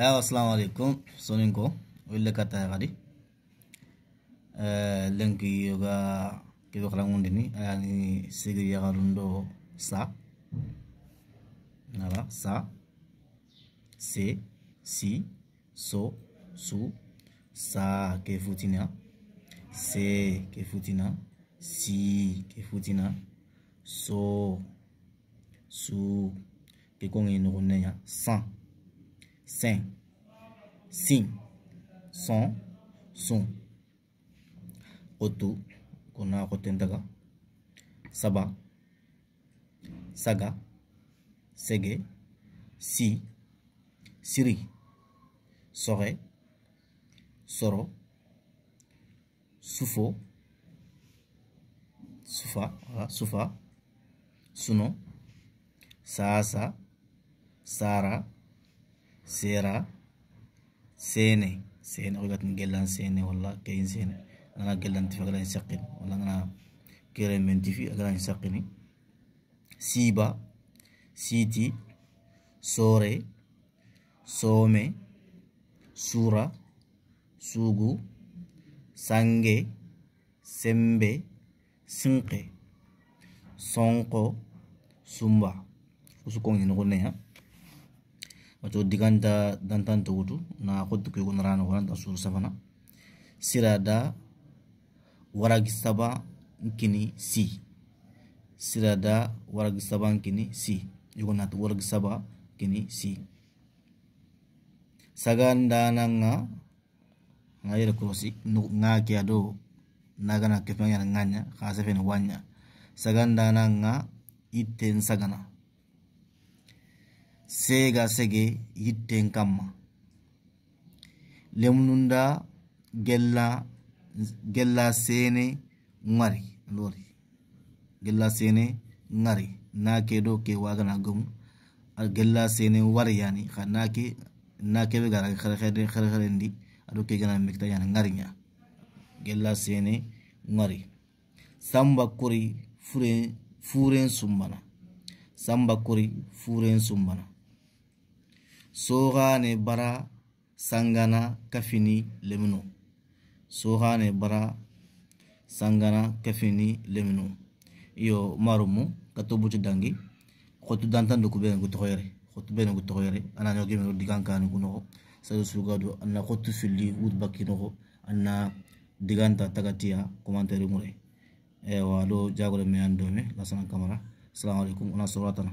है असलकुम सोनिंग को उल्लेख करता है गाड़ी lenki yoga kebe kalangundi ni eh, ani sigiri ya garundo sa nala sa se si so su sa ke futina se ke futina si ke futina so su ke kongi nukunenya san s e n s i n son, sun. otu, kuna kotendaga, saba, saga, sege, si, siri, sore, soro, sufo, sufa, sufa, suno, sasa, sara, sera sene sene o gat ngelan sene wala kayen sene ana gelan ti fagalen saqin wala ana kere men ti fi agalen siba siti sore somme sura sugu sange sembe sinqe sonko sumba Usukong ni ngone ha codiganta dantan togutu na koduke gonarano waranta suru sabana sirada waragi saba kini si sirada waragi saba kini si na waragi saba kini si sagandananga ngayere krosi ngake ado nagana kefengana nganya kasefene wanya nga iten sagana seega sege yitten kamma lemnunda gella gella sene ŋari lori gella sene ŋari nake do ke wagana gomu gella sene wari yani ha nake nake be gara herherendi ado ke gana mekta yani ŋari ya gella sene ŋari samba kori furen furen sumbana samba kori furen sumbana sooxaane bara sangana kafini lemino sooxaane bara sangana kafini lemino iyo marumu ka tobuti dangi xotu dantan duku benegu toxoyere xotu benegu toxoyere ananogemeo digankanigu noxo sado sugadu ana xotu filli wut bakki noxo ana diganta tagatiya commentaire mure ewa do jagole me an dome lasana camara assalamualeykum ona soratana